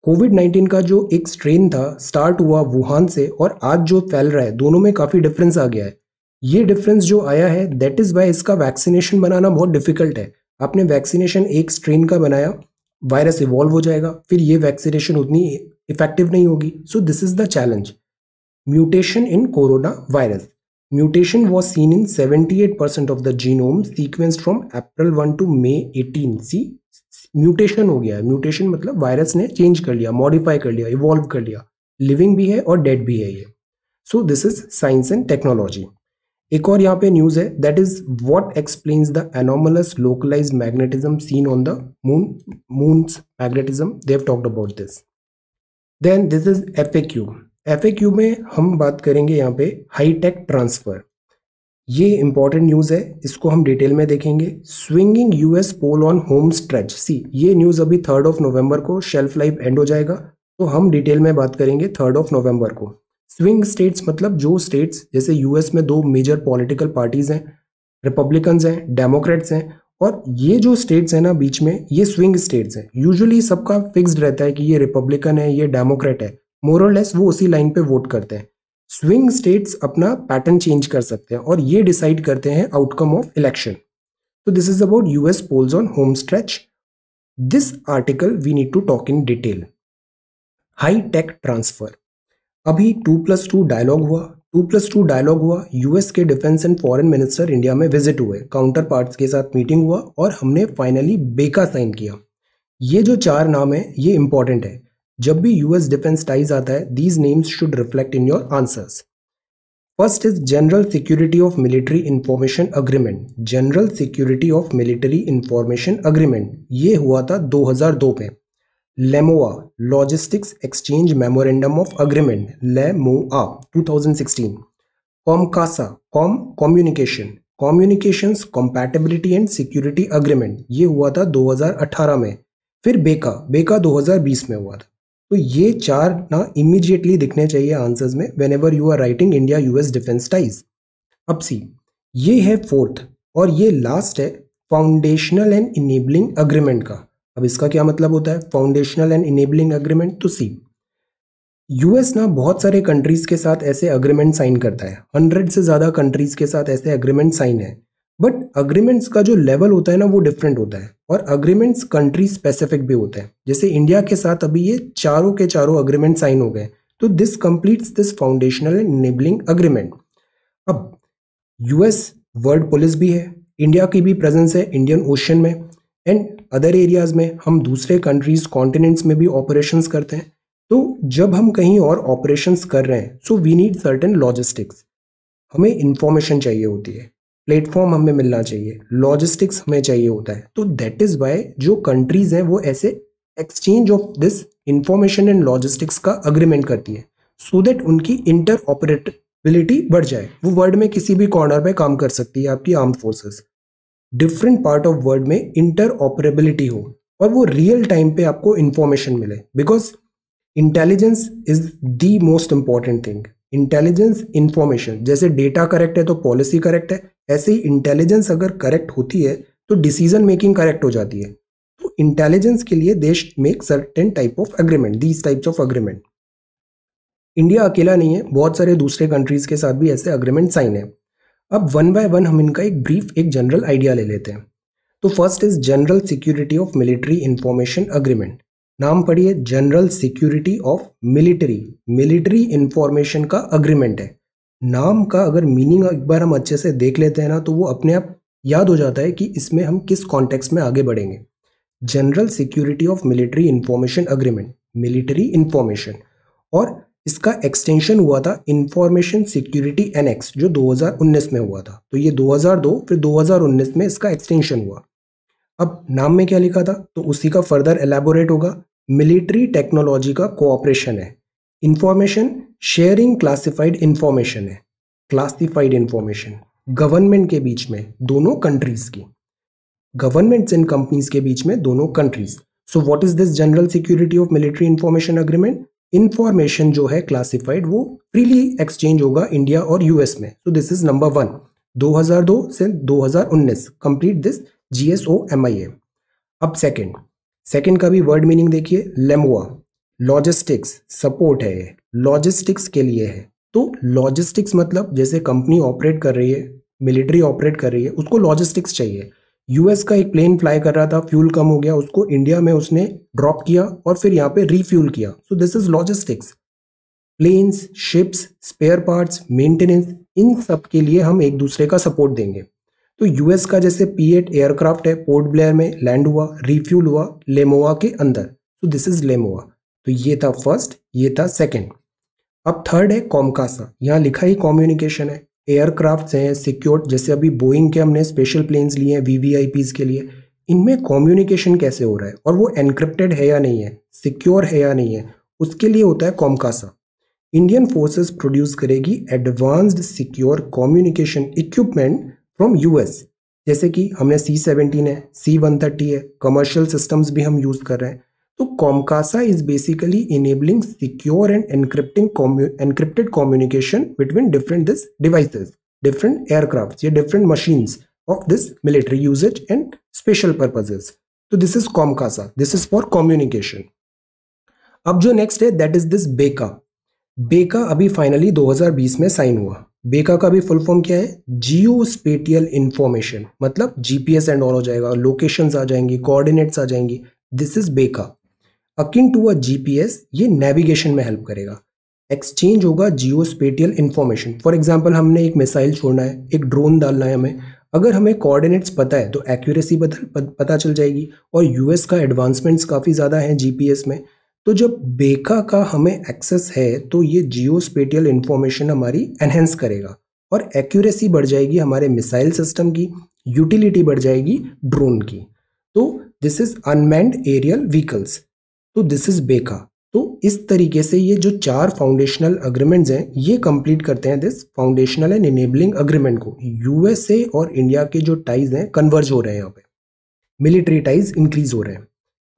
कोविड 19 का जो एक स्ट्रेन था स्टार्ट हुआ वुहान से और आज जो फैल रहा है दोनों में काफ़ी डिफरेंस आ गया है ये डिफरेंस जो आया है दैट इज़ वाई इसका वैक्सीनेशन बनाना बहुत डिफिकल्ट है आपने वैक्सीनेशन एक स्ट्रेन का बनाया वायरस इवॉल्व हो जाएगा फिर ये वैक्सीनेशन उतनी इफेक्टिव नहीं होगी so this is the challenge mutation in corona virus mutation was seen in seventy eight percent of the genome sequence from April one to May eighteen C mutation हो गया है म्यूटेशन मतलब वायरस ने चेंज कर लिया मॉडिफाई कर लिया इवॉल्व कर लिया लिविंग भी है और डेड भी है ये so this is science and technology एक और यहाँ पे न्यूज है that is what explains the anomalous localize magnetism seen on the moon moon's magnetism they talked about this then this is F A Q F A Q में हम बात करेंगे यहाँ पे हाईटेक ट्रांसफर ये इंपॉर्टेंट न्यूज़ है इसको हम डिटेल में देखेंगे swinging US poll on home stretch see ये न्यूज़ अभी थर्ड ऑफ नवंबर को शेल्फ लाइफ एंड हो जाएगा तो हम डिटेल में बात करेंगे थर्ड ऑफ नवंबर को स्विंग स्टेट्स मतलब जो स्टेट्स जैसे यूएस में दो मेजर पॉलिटिकल पार्टीज हैं रिपब्लिकन्स हैं डेमोक्रेट्स हैं और ये जो स्टेट्स हैं ना बीच में ये स्विंग स्टेट्स हैं यूजली सबका फिक्स्ड रहता है कि ये रिपब्लिकन है ये डेमोक्रेट है मोरलेस वो उसी लाइन पे वोट करते हैं स्विंग स्टेट्स अपना पैटर्न चेंज कर सकते हैं और ये डिसाइड करते हैं आउटकम ऑफ इलेक्शन तो this is about US polls on home stretch this article we need to talk in detail high tech transfer अभी टू प्लस टू डायलॉग हुआ टू प्लस टू डायलॉग हुआ यूएस के defence and foreign minister India में विजिट हुए काउंटर पार्ट के साथ मीटिंग हुआ और हमने फाइनली बेका साइन किया ये जो चार नाम है ये इंपॉर्टेंट है जब भी यूएस डिफेंस टाइज आता है these names should reflect in your answers first is general security of military information agreement general security of military information agreement ये हुआ था 2002 में LEMOA logistics exchange memorandum of agreement LEMOA 2016 COMCASA com communication communications compatibility and security agreement ये हुआ था 2018 में फिर बेका बेका 2020 में हुआ था तो ये चार ना इमीडिएटली दिखने चाहिए आंसर्स में whenever you are writing India US defence ties अब सी ये है फोर्थ और ये लास्ट है फाउंडेशनल एंड इनेबलिंग अग्रीमेंट का अब इसका क्या मतलब होता है फाउंडेशनल एंड इनेबलिंग अग्रीमेंट तो सी यूएस ना बहुत सारे कंट्रीज के साथ ऐसे अग्रीमेंट साइन करता है हंड्रेड से ज़्यादा कंट्रीज के साथ ऐसे अग्रीमेंट साइन है बट अग्रीमेंट्स का जो लेवल होता है ना वो डिफरेंट होता है और अग्रीमेंट्स कंट्री स्पेसिफिक भी होते हैं जैसे इंडिया के साथ अभी ये चारों के चारों अग्रीमेंट साइन हो गए तो this completes this foundational enabling agreement अब यूएस वर्ल्ड पुलिस भी है इंडिया की भी प्रेजेंस है इंडियन ओशन में एंड अदर एरियाज में हम दूसरे कंट्रीज कॉन्टिनेंट्स में भी ऑपरेशन करते हैं तो जब हम कहीं और ऑपरेशंस कर रहे हैं so we need certain logistics हमें इंफॉर्मेशन चाहिए होती है प्लेटफॉर्म हमें मिलना चाहिए लॉजिस्टिक्स हमें चाहिए होता है तो दैट इज वाई जो कंट्रीज हैं वो ऐसे exchange of this information and logistics का अग्रीमेंट करती है सो so दैट उनकी इंटर ऑपरेटबिलिटी बढ़ जाए वो वर्ल्ड में किसी भी कॉर्नर पे काम कर सकती है आपकी arm forces different part of world में इंटर ऑपरेबिलिटी हो और वो रियल टाइम पे आपको इंफॉर्मेशन मिले because intelligence is the most important thing intelligence information जैसे डेटा करेक्ट है तो पॉलिसी करेक्ट है ऐसे ही इंटेलिजेंस अगर करेक्ट होती है तो डिसीजन मेकिंग करेक्ट हो जाती है तो इंटेलिजेंस के लिए देश make certain type of agreement these types of agreement India अकेला नहीं है बहुत सारे दूसरे कंट्रीज के साथ भी ऐसे अग्रीमेंट साइन है अब वन बाय वन हम इनका एक ब्रीफ एक जनरल आइडिया ले लेते हैं तो first is general security of military information agreement नाम पढ़िए general security of military military information का अग्रीमेंट है नाम का अगर मीनिंग एक बार हम अच्छे से देख लेते हैं ना तो वो अपने आप याद हो जाता है कि इसमें हम किस कॉन्टेक्स्ट में आगे बढ़ेंगे general security of military information agreement military information और इसका एक्सटेंशन हुआ था इंफॉर्मेशन सिक्योरिटी एनेक्स जो 2019 में हुआ था तो ये 2002 फिर 2019 में इसका एक्सटेंशन हुआ अब नाम में क्या लिखा था तो उसी का फर्दर एलेबोरेट होगा मिलिट्री टेक्नोलॉजी का कोऑपरेशन है इंफॉर्मेशन शेयरिंग क्लासिफाइड इंफॉर्मेशन है क्लासिफाइड इंफॉर्मेशन गवर्नमेंट के बीच में दोनों कंट्रीज की गवर्नमेंट्स एंड कंपनीज के बीच में दोनों countries so what is this general security of military information agreement information जो है क्लासिफाइड वो फ्रीली एक्सचेंज होगा इंडिया और यूएस में so this is number one 2002 से 2019 कंप्लीट दिस जीएसओ एम अब सेकंड सेकंड का भी वर्ड मीनिंग देखिए लेमुआ लॉजिस्टिक्स सपोर्ट है ये लॉजिस्टिक्स के लिए है तो लॉजिस्टिक्स मतलब जैसे कंपनी ऑपरेट कर रही है मिलिट्री ऑपरेट कर रही है उसको लॉजिस्टिक्स चाहिए यूएस का एक प्लेन फ्लाई कर रहा था फ्यूल कम हो गया उसको इंडिया में उसने ड्रॉप किया और फिर यहाँ पे रीफ्यूल किया so this is logistics planes ships spare parts maintenance इन सब के लिए हम एक दूसरे का सपोर्ट देंगे तो यूएस का जैसे पी एट एयरक्राफ्ट है पोर्ट ब्लेयर में लैंड हुआ रीफ्यूल हुआ लेमोवा के अंदर तो दिस इज लेमोवा तो ये था फर्स्ट ये था सेकेंड अब थर्ड है कॉमकासा यहाँ लिखा ही कम्युनिकेशन है एयरक्राफ्ट हैं सिक्योर जैसे अभी बोइंग के हमने स्पेशल प्लेन्स लिए हैं वी के लिए इनमें कॉम्युनिकेशन कैसे हो रहा है और वो एनक्रिप्टेड है या नहीं है सिक्योर है या नहीं है उसके लिए होता है कॉमकासा इंडियन फोर्सेस प्रोड्यूस करेगी advanced secure communication equipment from US जैसे कि हमने सी सेवेंटीन है सी वन थर्टी है कमर्शियल सिस्टम्स भी हम यूज़ कर रहे हैं तो COMCASA is basically enabling secure and encrypting encrypted communication between different this devices different aircraft या different machines of this military usages and special purposes तो this is COMCASA this is for communication अब जो नेक्स्ट है दैट इज दिस बेका बेका अभी फाइनली 2020 में साइन हुआ बेका का भी फुल फॉर्म क्या है जियो स्पेटियल इंफॉर्मेशन मतलब जीपीएस एंड ऑन हो जाएगा लोकेशंस आ जाएंगी कोऑर्डिनेट्स आ जाएंगी this is BECA akin to a GPS ये नेविगेशन में हेल्प करेगा एक्सचेंज होगा geo spatial information for example हमने एक मिसाइल छोड़ना है एक ड्रोन डालना है हमें अगर हमें कोऑर्डिनेट्स पता है तो एक्यूरेसी पता चल जाएगी और यूएस का एडवांसमेंट्स काफ़ी ज़्यादा हैं जीपीएस में तो जब बेका का हमें एक्सेस है तो ये जियो स्पेटियल इन्फॉर्मेशन हमारी एनहेंस करेगा और एक्यूरेसी बढ़ जाएगी हमारे मिसाइल सिस्टम की यूटिलिटी बढ़ जाएगी ड्रोन की तो this is unmanned aerial vehicles तो दिस इज बेका तो इस तरीके से ये जो चार फाउंडेशनल अग्रीमेंट्स हैं ये कंप्लीट करते हैं this foundational and enabling agreement को यूएसए और इंडिया के जो टाइज हैं कन्वर्ज हो रहे हैं यहाँ पे मिलिट्री टाइज इंक्रीज हो रहे हैं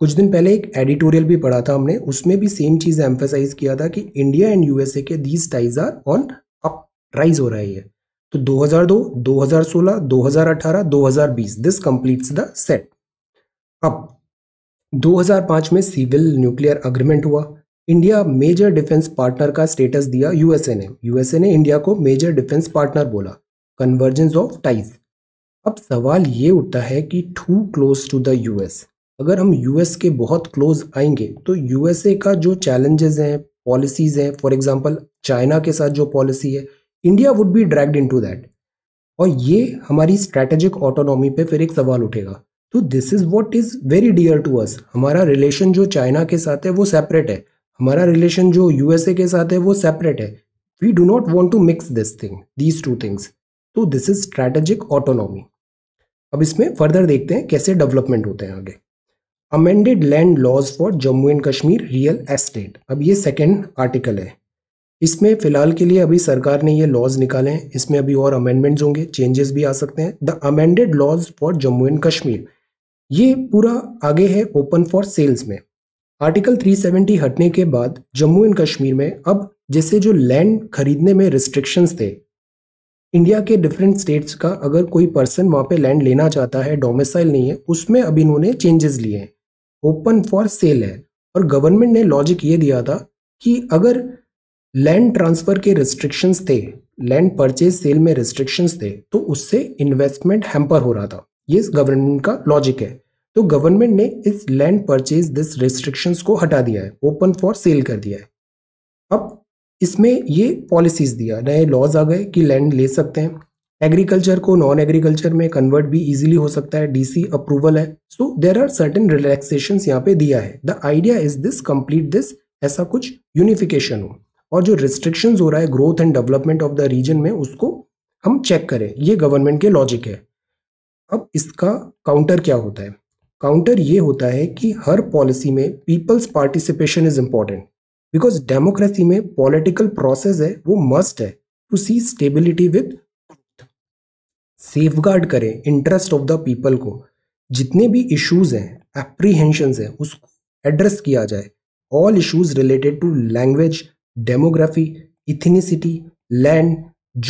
कुछ दिन पहले एक एडिटोरियल भी पढ़ा था हमने उसमें भी सेम चीज़ एम्फेसाइज किया था कि इंडिया एंड यूएसए के these ties are on uprise हो रहा है तो 2002, 2016, 2018, 2020 दिस कंप्लीट्स द सेट अब 2005 में सिविल न्यूक्लियर अग्रीमेंट हुआ इंडिया मेजर डिफेंस पार्टनर का स्टेटस दिया यूएसए ने यूएसए ने इंडिया को मेजर डिफेंस पार्टनर बोला कन्वर्जेंस ऑफ टाइज अब सवाल ये उठता है कि too close to the US अगर हम यूएस के बहुत क्लोज आएंगे तो यूएसए का जो चैलेंजेस हैं पॉलिसीज हैं फॉर एग्जांपल चाइना के साथ जो पॉलिसी है India would be dragged into that और ये हमारी स्ट्रेटेजिक ऑटोनॉमी पे फिर एक सवाल उठेगा तो this is what is very dear to us हमारा रिलेशन जो चाइना के साथ है वो सेपरेट है हमारा रिलेशन जो यूएसए के साथ है वो सेपरेट है we do not want to mix this thing these two things तो दिस इज स्ट्रैटेजिक ऑटोनॉमी अब इसमें फर्दर देखते हैं कैसे डेवलपमेंट होते हैं आगे amended land laws for Jammu and Kashmir real estate अब ये सेकेंड आर्टिकल है इसमें फिलहाल के लिए अभी सरकार ने ये लॉज निकाले हैं इसमें अभी और अमेंडमेंट्स होंगे चेंजेस भी आ सकते हैं the amended laws for Jammu and Kashmir ये पूरा आगे है ओपन फॉर सेल्स में आर्टिकल 370 हटने के बाद जम्मू एंड कश्मीर में अब जैसे जो लैंड खरीदने में रिस्ट्रिक्शंस थे इंडिया के डिफरेंट स्टेट्स का अगर कोई पर्सन वहाँ पे लैंड लेना चाहता है डोमिसाइल नहीं है उसमें अब इन्होंने चेंजेस लिए हैं ओपन फॉर सेल है और गवर्नमेंट ने लॉजिक ये दिया था कि अगर लैंड ट्रांसफ़र के रिस्ट्रिक्शंस थे लैंड परचेज सेल में रिस्ट्रिक्शंस थे तो उससे इन्वेस्टमेंट हैम्पर हो रहा था ये इस गवर्नमेंट का लॉजिक है तो गवर्नमेंट ने इस लैंड परचेज दिस रेस्ट्रिक्शन को हटा दिया है ओपन फॉर सेल कर दिया है अब इसमें ये पॉलिसीज दिया नए लॉज आ गए कि लैंड ले सकते हैं एग्रीकल्चर को नॉन एग्रीकल्चर में कन्वर्ट भी इजीली हो सकता है डीसी अप्रूवल है so there are certain relaxation यहाँ पे दिया है the idea is this complete this ऐसा कुछ यूनिफिकेशन हो और जो रिस्ट्रिक्शंस हो रहा है growth and development of the region में उसको हम चेक करें ये गवर्नमेंट के लॉजिक है अब इसका काउंटर क्या होता है काउंटर ये होता है कि हर पॉलिसी में people's participation is important because democracy में पॉलिटिकल प्रोसेस है वो मस्ट है to see stability with safeguard करें इंटरेस्ट ऑफ द पीपल को जितने भी इश्यूज हैं एप्रीहेंशन हैं उसको एड्रेस किया जाए all issues related to language demography ethnicity land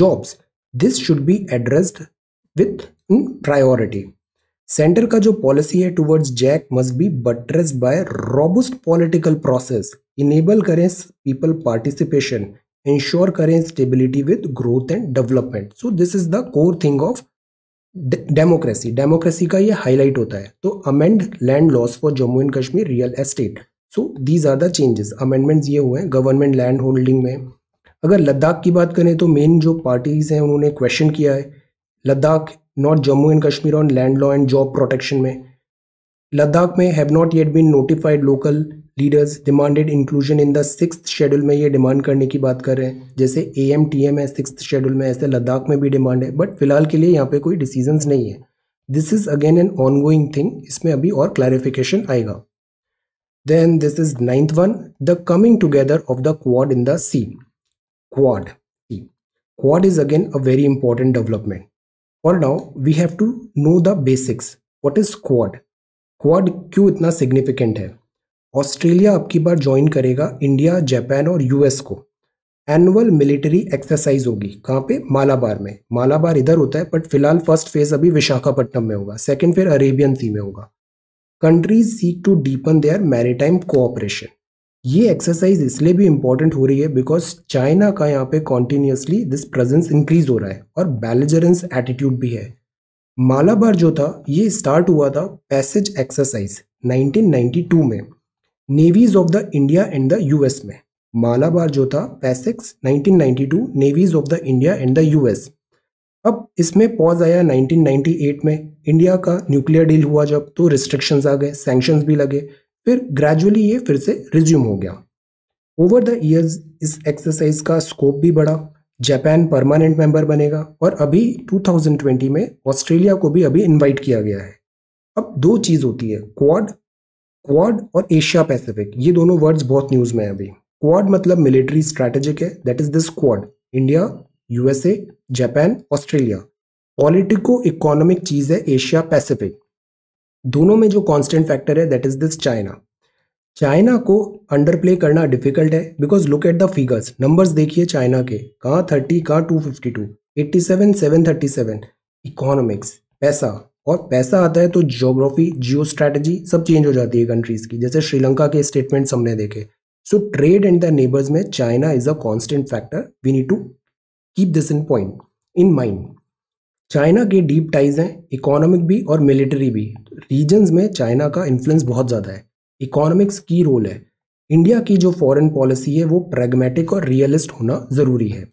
jobs this should be addressed with priority centre का जो पॉलिसी है towards jack must be buttress by robust political process enable करें पीपल पार्टिसिपेशन इंश्योर करें stability with growth and development so this is the core thing of democracy democracy का ये हाईलाइट होता है तो amend land laws for Jammu and Kashmir real estate so these are the changes amendments ये हुए हैं गवर्नमेंट लैंड होल्डिंग में अगर लद्दाख की बात करें तो मेन जो पार्टीज हैं उन्होंने क्वेश्चन किया है Ladakh not Jammu and Kashmir on land law and job protection में लद्दाख में have not yet been notified local leaders demanded inclusion in the six schedule में ये डिमांड करने की बात कर रहे हैं जैसे ए एम टी एम है सिक्स शेड्यूल में ऐसे लद्दाख में भी डिमांड है बट फिलहाल के लिए यहाँ पे कोई डिसीजन नहीं है this is again an ongoing thing इसमें अभी और क्लैरिफिकेशन आएगा then this is ninth one the coming together of the quad in the sea quad quad is again a very important development और now we have to know the basics what is quad quad क्यों इतना सिग्निफिकेंट है ऑस्ट्रेलिया अब की बार ज्वाइन करेगा इंडिया जापान और यूएस को एनुअल मिलिट्री एक्सरसाइज होगी कहाँ पे मालाबार में मालाबार इधर होता है बट फिलहाल फर्स्ट फेज अभी विशाखापट्टनम में होगा सेकेंड फेज अरेबियन सी में होगा countries seek to deepen their maritime cooperation ये एक्सरसाइज इसलिए भी इम्पॉर्टेंट हो रही है बिकॉज चाइना का यहाँ पे कॉन्टीन्यूसली दिस प्रेजेंस इंक्रीज हो रहा है और बैलेजरेंस एटीट्यूड भी है मालाबार जो था ये स्टार्ट हुआ था पैसेज एक्सरसाइज 1992 में navies of the India and the US में मालाबार जो था passex 1992 navies of the India and the US अब इसमें पॉज आया 1998 में इंडिया का न्यूक्लियर डील हुआ जब तो रिस्ट्रिक्शंस आ गए सैंक्शंस भी लगे फिर ग्रेजुअली ये फिर से रिज्यूम हो गया ओवर द ईयर्स इस एक्सरसाइज का स्कोप भी बढ़ा जापान परमानेंट मेंबर बनेगा और अभी 2020 में ऑस्ट्रेलिया को भी अभी इनवाइट किया गया है अब दो चीज़ होती है क्वाड क्वाड और एशिया पैसिफिक ये दोनों वर्ड्स बहुत न्यूज़ में मतलब है अभी क्वाड मतलब मिलिट्री स्ट्रैटेजिक है that is this quad India USA Japan Australia politico economic चीज़ है एशिया पैसिफिक दोनों में जो कांस्टेंट फैक्टर है that is this China China को अंडरप्ले करना डिफिकल्ट है because look at the figures numbers देखिए चाइना के कहाँ थर्टी कहाँ two fifty two eighty seven seven thirty seven economics पैसा और पैसा आता है तो जियोग्राफी जियो स्ट्रैटेजी सब चेंज हो जाती है कंट्रीज की जैसे श्रीलंका के स्टेटमेंट्स हमने देखे so trade and the neighbours में China is a constant factor we need to keep this in point in mind China के डीप टाइज हैं इकोनॉमिक भी और मिलिट्री भी रीजन्स में चाइना का इन्फ्लुएंस बहुत ज़्यादा है इकोनॉमिक्स की रोल है इंडिया की जो फॉरेन पॉलिसी है वो प्रेगमेटिक और रियलिस्ट होना ज़रूरी है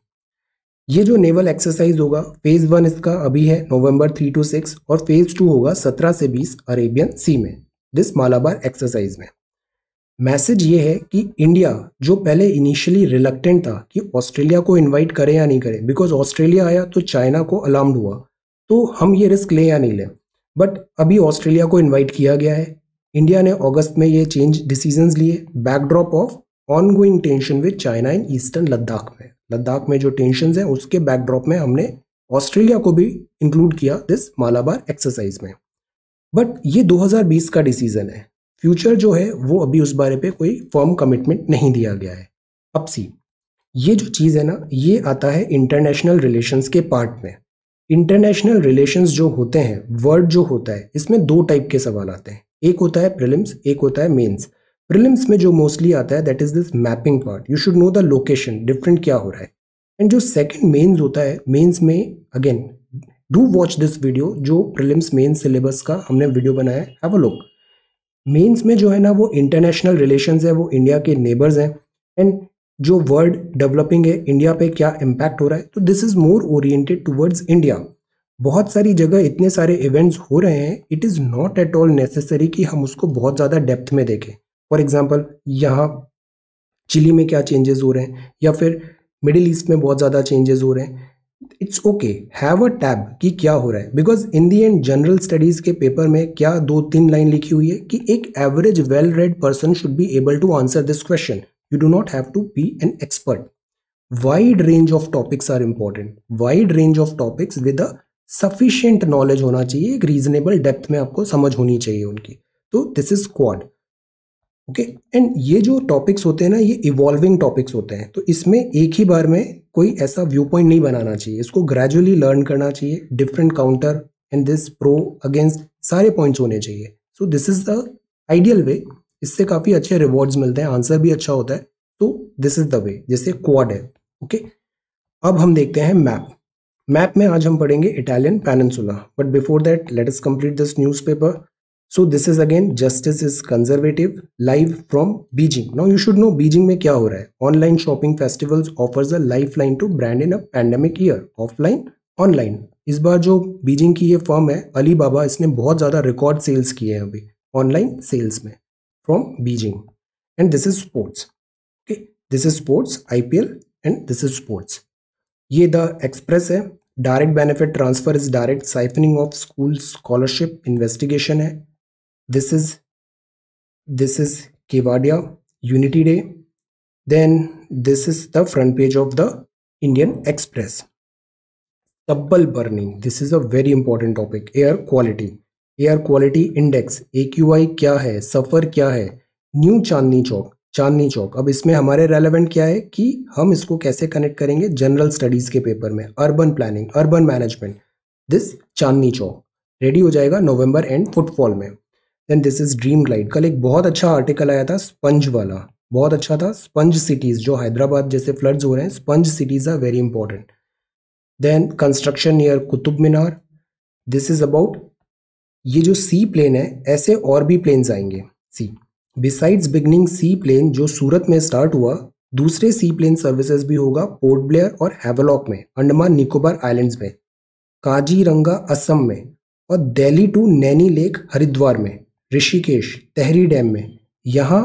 ये जो नेवल एक्सरसाइज होगा फेज वन इसका अभी है नवंबर थ्री टू सिक्स और फेज टू होगा सत्रह से बीस अरेबियन सी में दिस मालाबार एक्सरसाइज में मैसेज ये है कि इंडिया जो पहले इनिशियली रिलक्टेंट था कि ऑस्ट्रेलिया को इनवाइट करे या नहीं करे बिकॉज ऑस्ट्रेलिया आया तो चाइना को अलार्म्ड हुआ तो हम ये रिस्क लें या नहीं लें बट अभी ऑस्ट्रेलिया को इनवाइट किया गया है इंडिया ने अगस्त में ये चेंज डिसीजंस लिए backdrop of ongoing tension with China in eastern Ladakh में लद्दाख में जो टेंशन है उसके बैकड्रॉप में हमने ऑस्ट्रेलिया को भी इंक्लूड किया दिस मालाबार एक्सरसाइज में बट ये 2020 का डिसीजन है फ्यूचर जो है वो अभी उस बारे पे कोई फॉर्म कमिटमेंट नहीं दिया गया है अब सी ये जो चीज़ है ना ये आता है इंटरनेशनल रिलेशंस के पार्ट में इंटरनेशनल रिलेशंस जो होते हैं वर्ड जो होता है इसमें दो टाइप के सवाल आते हैं एक होता है प्रिलिम्स एक होता है मेन्स प्रिलिम्स में जो मोस्टली आता है that is this mapping part you should know the location different क्या हो रहा है एंड जो सेकेंड मेन्स होता है मेन्स में again do watch this video जो प्रिलिम्स मेन सिलेबस का हमने वीडियो बनाया है हैव अ लुक मेंस में जो है ना वो इंटरनेशनल रिलेशंस है वो इंडिया के नेबर्स हैं एंड जो वर्ल्ड डेवलपिंग है इंडिया पे क्या इम्पैक्ट हो रहा है तो this is more oriented towards India बहुत सारी जगह इतने सारे इवेंट्स हो रहे हैं it is not at all necessary कि हम उसको बहुत ज़्यादा डेप्थ में देखें फॉर एग्ज़ाम्पल यहाँ चिली में क्या चेंजेस हो रहे हैं या फिर मिडिल ईस्ट में बहुत ज़्यादा चेंजेस हो रहे हैं it's okay have a tab कि क्या हो रहा है because in the end general studies के पेपर में क्या दो तीन लाइन लिखी हुई है कि एक average well read person should be able to answer this question you do not have to be an expert wide range of topics are important wide range of topics with a sufficient knowledge होना चाहिए एक रीजनेबल डेप्थ में आपको समझ होनी चाहिए उनकी तो this is quad okay and ये जो टॉपिक्स होते हैं ना ये इवॉल्विंग टॉपिक्स होते हैं तो इसमें एक ही बार में कोई ऐसा व्यू पॉइंट नहीं बनाना चाहिए इसको ग्रेजुअली लर्न करना चाहिए different counter and this pro against सारे पॉइंट्स होने चाहिए so this is the ideal way इससे काफ़ी अच्छे रिवॉर्ड्स मिलते हैं आंसर भी अच्छा होता है तो दिस इज़ द वे जैसे क्वाड है ओके okay? अब हम देखते हैं मैप मैप में आज हम पढ़ेंगे Italian peninsula but before that let us complete this newspaper so this is again justice is conservative live from Beijing now you should know Beijing में क्या हो रहा है online shopping festivals offers a lifeline to brand in a pandemic year offline online इस बार जो बीजिंग की ये फॉर्म है अली बाबा इसने बहुत ज़्यादा रिकॉर्ड सेल्स किए हैं अभी ऑनलाइन सेल्स में from Beijing and this is sports okay this is sports IPL and this is sports ये द एक्सप्रेस है direct benefit transfer is direct siphoning of school scholarship investigation है this is this is Kevadia Unity Day. Then this is the front page of the Indian Express. Tabbal burning. This is a very important topic. Air quality. Air quality index ए क्या है सफ़र क्या है न्यू चांदनी चौक चांदनी चौक अब इसमें हमारे रेलेवेंट क्या है कि हम इसको कैसे कनेक्ट करेंगे जनरल स्टडीज़ के पेपर में urban planning urban management this Chandni Chowk ready हो जाएगा नवंबर एंड फुटफॉल में then this is dream glide कल एक बहुत अच्छा आर्टिकल आया था स्पंज वाला बहुत अच्छा था स्पंज सिटीज़ जो हैदराबाद जैसे फ्लड्स हो रहे हैं sponge cities are very important then construction near Qutub Minar this is about ये जो सी प्लेन है ऐसे और भी प्लेन्स आएंगे sea besides beginning sea plane जो सूरत में स्टार्ट हुआ दूसरे सी प्लेन सर्विसेज भी होगा पोर्ट ब्लेयर और हैवलॉक में अंडमान निकोबार आइलैंड्स में काजीरंगा असम में और दिल्ली टू नैनी लेक हरिद्वार में ऋषिकेश तहरी डैम में यहाँ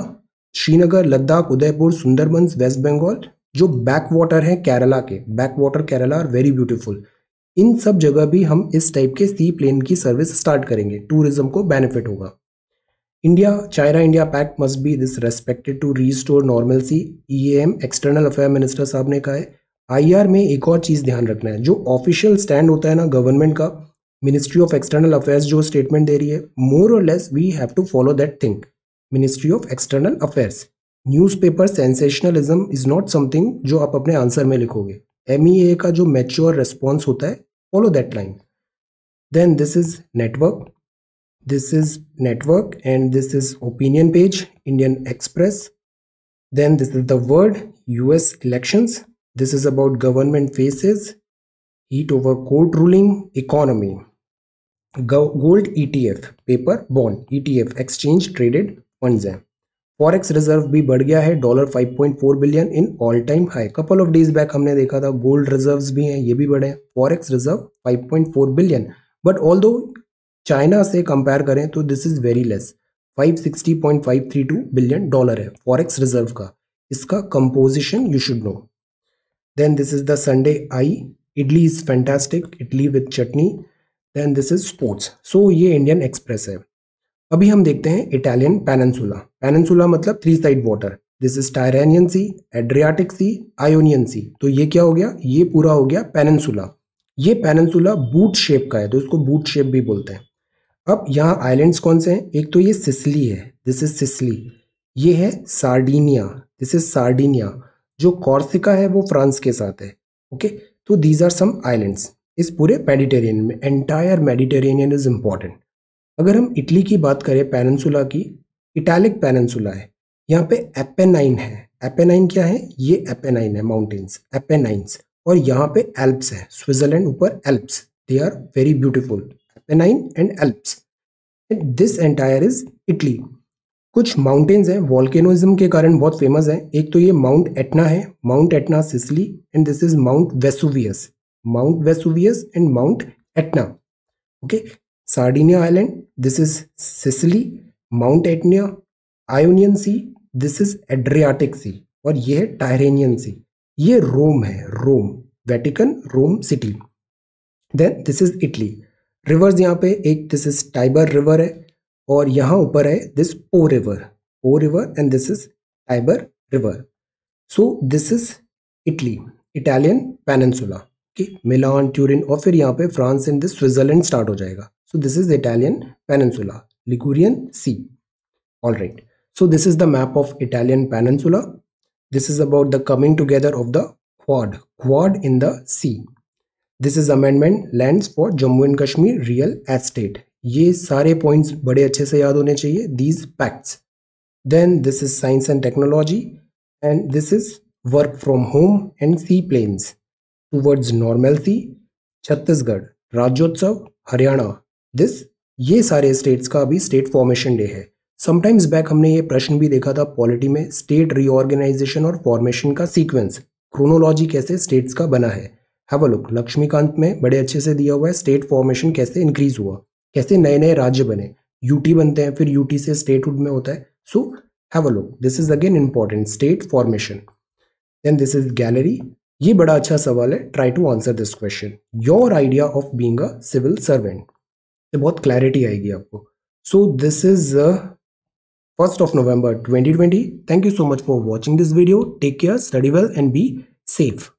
श्रीनगर लद्दाख उदयपुर सुंदरबंस वेस्ट बंगाल जो बैक वाटर हैं केरला के back water Kerala are very beautiful इन सब जगह भी हम इस टाइप के सी प्लेन की सर्विस स्टार्ट करेंगे टूरिज्म को बेनिफिट होगा India China India pact must be this respected to restore E M external affair minister साहब ने कहा है आर में एक और चीज़ ध्यान रखना है जो ऑफिशियल स्टैंड होता है ना गवर्नमेंट का मिनिस्ट्री ऑफ एक्सटर्नल अफेयर्स जो स्टेटमेंट दे रही है मोर और less we have to follow that think ministry of external affairs newspaper sensationalism is not something जो आप अपने आंसर में लिखोगे एम ई ए का जो मेच्योर रिस्पॉन्स होता है follow that line then this is network this is network and this is opinion page Indian Express then this is the world U S elections this is about government faces heat over court ruling economy gold ETF paper bond ETF exchange traded funds हैं फॉरेक्स रिजर्व भी बढ़ गया है dollar 5.4 billion in all time high couple of days back हमने देखा था गोल्ड रिजर्व्स भी हैं ये भी बढ़े हैं forex reserve 5.4 billion but although China से कंपेयर करें तो this is very less 560.532 billion dollar है फॉरेक्स रिजर्व का इसका composition you should know then this is the Sunday eye idli is fantastic idli with chutney then this is sports so ये इंडियन एक्सप्रेस है अभी हम देखते हैं इटालियन पेनसुला पेनसुला मतलब three side water this is Tyrrhenian Sea Adriatic C Ionian Sea तो ये क्या हो गया ये पूरा हो गया पेनसुला ये पेनसुला बूट शेप का है तो इसको बूट शेप भी बोलते हैं अब यहाँ आइलैंड्स कौन से हैं एक तो ये सिसली है दिस इज सिसली ये है सार्डिनिया दिस इज सार्डिनिया जो कॉर्सिका है वो फ्रांस के साथ है ओके तो दीज आर सम आइलैंड्स इस पूरे मेडिटेरियन में एंटायर मेडिटेरेनियन इज़ इम्पॉर्टेंट अगर हम इटली की बात करें पेनसुला की इटैलिक पेनसुला है यहाँ पे एपेनाइन है एपेनाइन क्या है ये एपेनाइन है माउंटेन्स एपेनाइंस और यहाँ पे एल्प्स है स्विट्जरलैंड ऊपर Alps they are very beautiful Apennine and Alps and this entire is Italy कुछ माउंटेन्स हैं वॉल्केनोइज्म के कारण बहुत फेमस हैं एक तो ये माउंट एटना है Mount Etna Sicily and this is Mount Vesuvius Mount Vesuvius and Mount Etna. Okay, Sardinia Island, this is Sicily, Mount Etna, Ionian Sea, this is Adriatic Sea और ये है टायरेनियन सी ये रोम है Rome Vatican Rome city then this is Italy rivers यहाँ पे एक दिस इज टाइबर रिवर है और यहाँ ऊपर है this Po river Po river and this is Tiber river so this is Italy Italian peninsula कि मिलान ट्यूरिन और फिर यहाँ पे France and this Switzerland start हो जाएगा so this is Italian peninsula Ligurian Sea all right so this is the map of Italian peninsula this is about the coming together of the quad quad in the sea this is amendment land for Jammu and Kashmir real estate ये सारे पॉइंट्स बड़े अच्छे से याद होने चाहिए these facts then this is science and technology and this is work from home and sea planes towards normalcy Chhattisgarh Rajyotsav Haryana this ये सारे स्टेट्स का अभी स्टेट फॉर्मेशन डे है समटाइम्स बैक हमने ये प्रश्न भी देखा था पॉलिटी में स्टेट रीऑर्गेनाइजेशन और फॉर्मेशन का सीक्वेंस क्रोनोलॉजी कैसे स्टेट्स का बना है हैव लुक लक्ष्मीकांत में बड़े अच्छे से दिया हुआ है स्टेट फॉर्मेशन कैसे इंक्रीज हुआ कैसे नए नए राज्य बने यूटी बनते हैं फिर यूटी से स्टेटहुड में होता है so have a look this is again important state formation then this is gallery ये बड़ा अच्छा सवाल है try to answer this question your idea of being a civil servant ये बहुत क्लैरिटी आएगी आपको so this is first of November 2020 thank you so much for watching this video take care study well and be safe